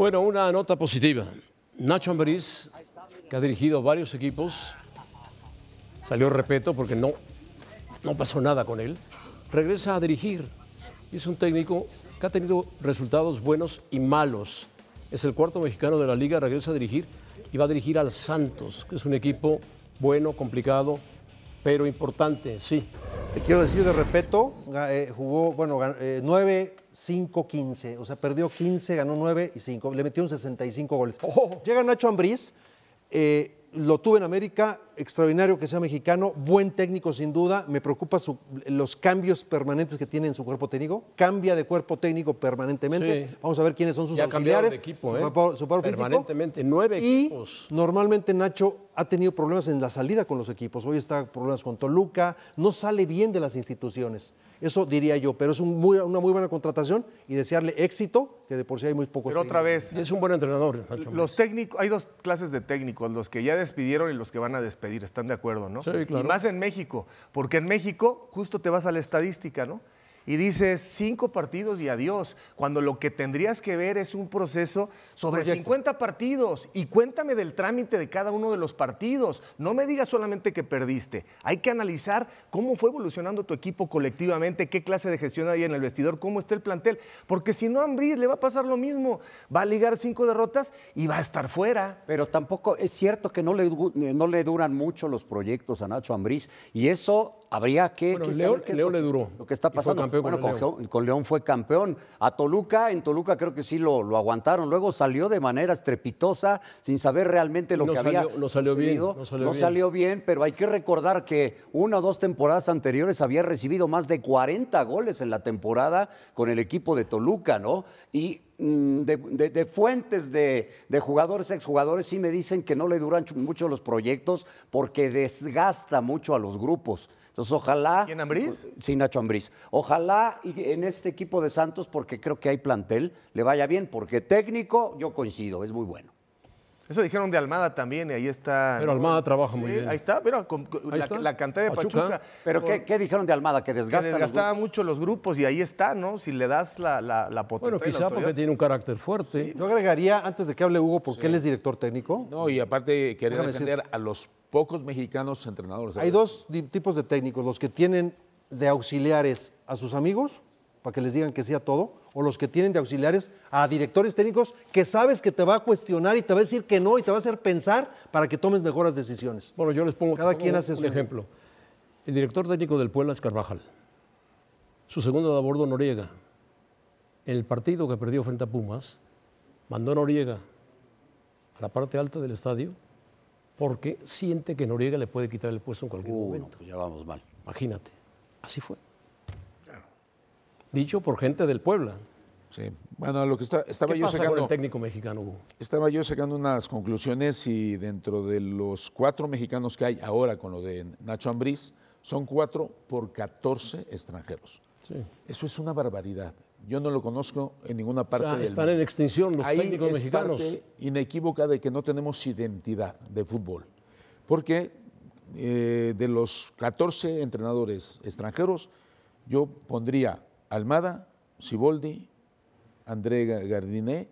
Bueno, una nota positiva. Nacho ambris, que ha dirigido varios equipos, salió repeto porque no, no pasó nada con él, regresa a dirigir. Y es un técnico que ha tenido resultados buenos y malos. Es el cuarto mexicano de la liga, regresa a dirigir y va a dirigir al Santos, que es un equipo bueno, complicado, pero importante, sí. Te quiero decir de respeto, eh, jugó, bueno, eh, nueve 5-15. O sea, perdió 15, ganó 9 y 5. Le metió un 65 goles. Oh. Llega Nacho Ambriz, eh, lo tuve en América, extraordinario que sea mexicano, buen técnico sin duda, me preocupa los cambios permanentes que tiene en su cuerpo técnico, cambia de cuerpo técnico permanentemente, vamos a ver quiénes son sus ya auxiliares, ¿eh? permanentemente, nueve y Normalmente Nacho ha tenido problemas en la salida con los equipos, hoy está problemas con Toluca, no sale bien de las instituciones, eso diría yo, pero es una muy buena contratación y desearle éxito, que de por sí hay muy pocos. Pero otra vez, es un buen entrenador. Nacho los técnicos, hay dos clases de técnicos, los que ya despidieron y los que van a despedir. ¿están de acuerdo, no? Y más en México, porque en México justo te vas a la estadística, ¿no? y dices cinco partidos y adiós, cuando lo que tendrías que ver es un proceso sobre 50 partidos y cuéntame del trámite de cada uno de los partidos. No me digas solamente que perdiste, hay que analizar cómo fue evolucionando tu equipo colectivamente, qué clase de gestión hay en el vestidor, cómo está el plantel, porque si no Ambris le va a pasar lo mismo, va a ligar cinco derrotas y va a estar fuera. Pero tampoco es cierto que no le, eh, no le duran mucho los proyectos a Nacho Ambris. y eso habría que. Bueno, que León, le duró. Lo que está pasando. bueno, con, León. fue campeón. A Toluca, en Toluca creo que sí lo, aguantaron. Luego salió de manera estrepitosa, sin saber realmente lo que había. No salió bien. No, salió, bien. pero hay que recordar que una o dos temporadas anteriores había recibido más de 40 goles en la temporada con el equipo de Toluca, ¿no? Y. Mm, de, fuentes de jugadores, exjugadores, sí me dicen que no le duran mucho los proyectos porque desgasta mucho a los grupos. Entonces, ojalá. ¿Quién Ambriz? Sí, Nacho Ambriz. Ojalá y en este equipo de Santos, porque creo que hay plantel, le vaya bien, porque técnico, yo coincido, es muy bueno. Eso dijeron de Almada también, y ahí está. Pero Almada trabaja muy bien. Ahí está, Pero la, cantera de Pachuca. Pero ¿qué, dijeron de Almada? Que desgasta. Que desgastaba mucho los grupos y ahí está, ¿no? Si le das la, potencia. Bueno, quizá porque tiene un carácter fuerte. Yo agregaría, antes de que hable Hugo, porque él es director técnico. No, y aparte quería defender a los pocos mexicanos entrenadores. Hay dos tipos de técnicos, los que tienen de auxiliares a sus amigos, para que les digan que sí a todo, o los que tienen de auxiliares a directores técnicos que sabes que te va a cuestionar y te va a decir que no y te va a hacer pensar para que tomes mejores decisiones. Bueno, yo les pongo cada quien hace un ejemplo. El director técnico del Puebla es Carvajal. Su segundo de abordo, Noriega. En El partido que perdió frente a Pumas mandó Noriega a la parte alta del estadio porque siente que Noriega le puede quitar el puesto en cualquier uh, momento. Pues ya vamos mal. Imagínate, así fue. Dicho por gente del Puebla. Sí, bueno, lo que estaba ¿Qué yo pasa sacando. Con el técnico mexicano, Hugo? Estaba yo sacando unas conclusiones y dentro de los cuatro mexicanos que hay ahora con lo de Nacho Ambriz, son cuatro por 14 extranjeros. Sí. Eso es una barbaridad yo no lo conozco en ninguna parte. del sea, están en extinción los técnicos es mexicanos. Parte inequívoca de que no tenemos identidad de fútbol. Porque eh, de los 14 entrenadores extranjeros, yo pondría Almada, Siboldi, André Gardiné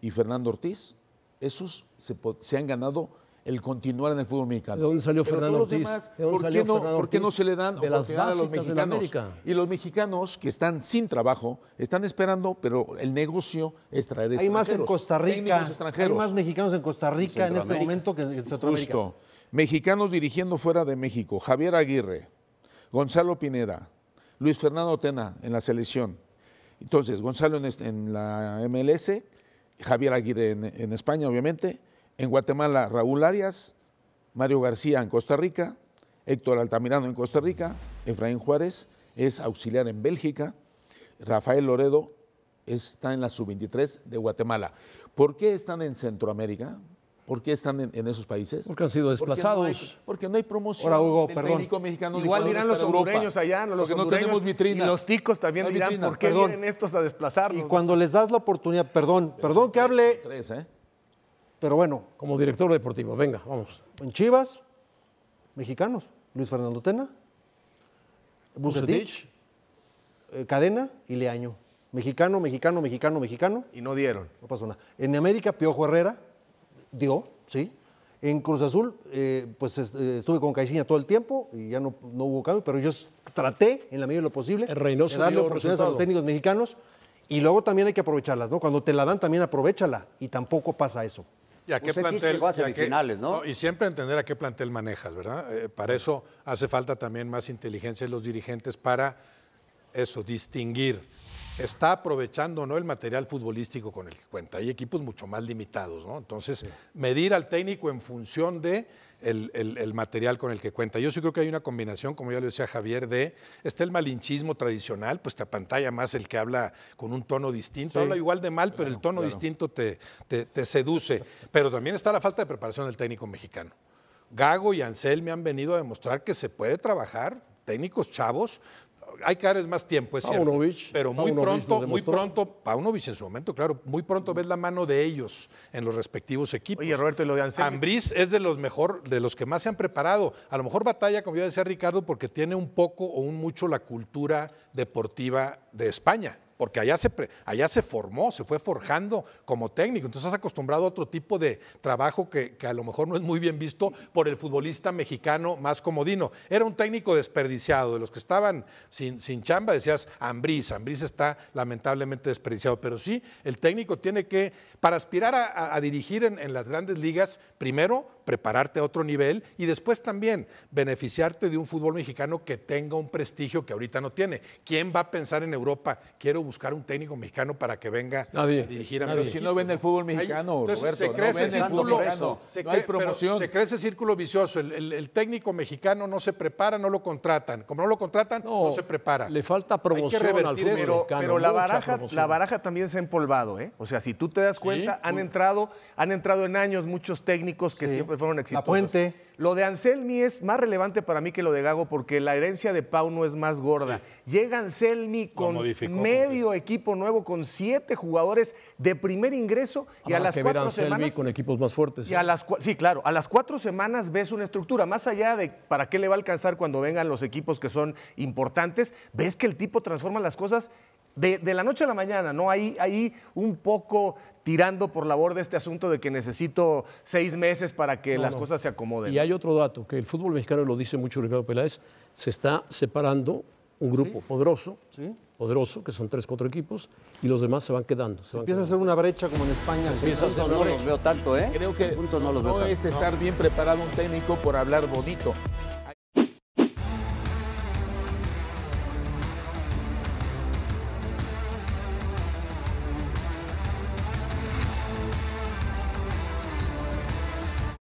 y Fernando Ortiz. Esos se han ganado el continuar en el fútbol mexicano. ¿De dónde salió Fernando Ortiz? ¿por, qué no, se le dan a los mexicanos? y los mexicanos que están sin trabajo, están esperando, pero el negocio es traer Hay más en Costa Rica. Hay más mexicanos en Costa Rica en, este momento que en Centroamérica. Mexicanos dirigiendo fuera de México. Javier Aguirre, Gonzalo Pineda, Luis Fernando Tena en la selección. Entonces, Gonzalo en, este, la MLS, Javier Aguirre en España, obviamente, en Guatemala Raúl Arias, Mario García en Costa Rica, Héctor Altamirano en Costa Rica, Efraín Juárez es auxiliar en Bélgica, Rafael Loredo está en la sub-23 de Guatemala. ¿Por qué están en Centroamérica? ¿Por qué están en, esos países? Porque han sido desplazados. Porque no hay, promoción Ahora, Hugo, perdón. Igual dirán los hondureños allá, los no tenemos vitrina. Y los ticos también dirán, ¿por qué vienen estos a desplazarnos? Y cuando les das la oportunidad, perdón, perdón que hable... ¿eh? Pero bueno. Como director deportivo, venga, vamos. En Chivas, mexicanos, Luis Fernando Tena, Bucetich, eh, Cadena y Leaño. Mexicano, mexicano, mexicano, mexicano. Y no dieron. No pasó nada. En América, Piojo Herrera dio, sí. En Cruz Azul, eh, pues eh, estuve con Caicinha todo el tiempo y ya no, no, hubo cambio, pero yo traté en la medida de lo posible de darle oportunidades a los técnicos mexicanos y luego también hay que aprovecharlas, ¿no? Cuando te la dan también aprovechala y tampoco pasa eso. Y qué plantel. Y siempre entender a qué plantel manejas, ¿verdad? Eh, para eso hace falta también más inteligencia de los dirigentes para eso, distinguir está aprovechando no el material futbolístico con el que cuenta. Hay equipos mucho más limitados, ¿no? Entonces, medir al técnico en función de el, material con el que cuenta. Yo sí creo que hay una combinación, como ya le decía Javier, de está el malinchismo tradicional, pues te apantalla más el que habla con un tono distinto. Habla igual de mal, pero el tono distinto te, seduce. Pero también está la falta de preparación del técnico mexicano. Gago y Ansel me han venido a demostrar que se puede trabajar técnicos chavos, hay que darles más tiempo, es cierto. pero muy pronto, muy pronto, Paunovic en su momento, claro, muy pronto ves la mano de ellos en los respectivos equipos. Oye, Roberto, y lo de Ambriz es de los mejor, de los que más se han preparado. A lo mejor batalla, como yo decía Ricardo, porque tiene un poco o un mucho la cultura deportiva de España porque allá se, allá se formó, se fue forjando como técnico. Entonces has acostumbrado a otro tipo de trabajo que, a lo mejor no es muy bien visto por el futbolista mexicano más comodino. Era un técnico desperdiciado, de los que estaban sin, sin chamba, decías Ambrís. Ambrís está lamentablemente desperdiciado, pero sí, el técnico tiene que, para aspirar a, dirigir en las grandes ligas, primero prepararte a otro nivel y después también beneficiarte de un fútbol mexicano que tenga un prestigio que ahorita no tiene. ¿Quién va a pensar en Europa? Quiero buscar un técnico mexicano para que venga nadie, a dirigir a Si no ven el fútbol mexicano, se crece el círculo, crece círculo vicioso. El, técnico mexicano no se prepara, no lo contratan. Como no lo contratan, no, se prepara. Le falta promoción Pero, la, baraja, la baraja también se ha empolvado. ¿eh? O sea, si tú te das cuenta, han, entrado, han entrado en años muchos técnicos que siempre fueron La Puente. Lo de Anselmi es más relevante para mí que lo de Gago porque la herencia de Pau no es más gorda. Llega Anselmi con medio equipo nuevo, con siete jugadores de primer ingreso y a las cuatro Anselmi semanas con equipos más fuertes. Y ¿eh? las sí, claro, a las cuatro semanas ves una estructura más allá de para qué le va a alcanzar cuando vengan los equipos que son importantes. Ves que el tipo transforma las cosas de, la noche a la mañana, ¿no? Ahí, un poco tirando por la borda este asunto de que necesito seis meses para que las cosas se acomoden. Y hay otro dato, que el fútbol mexicano lo dice mucho Ricardo Peláez, se está separando un grupo poderoso, poderoso, que son tres, cuatro equipos, y los demás se van quedando. empieza a hacer una brecha como en España. no, los veo tanto, ¿eh? Creo que no, es estar bien preparado un técnico por hablar bonito.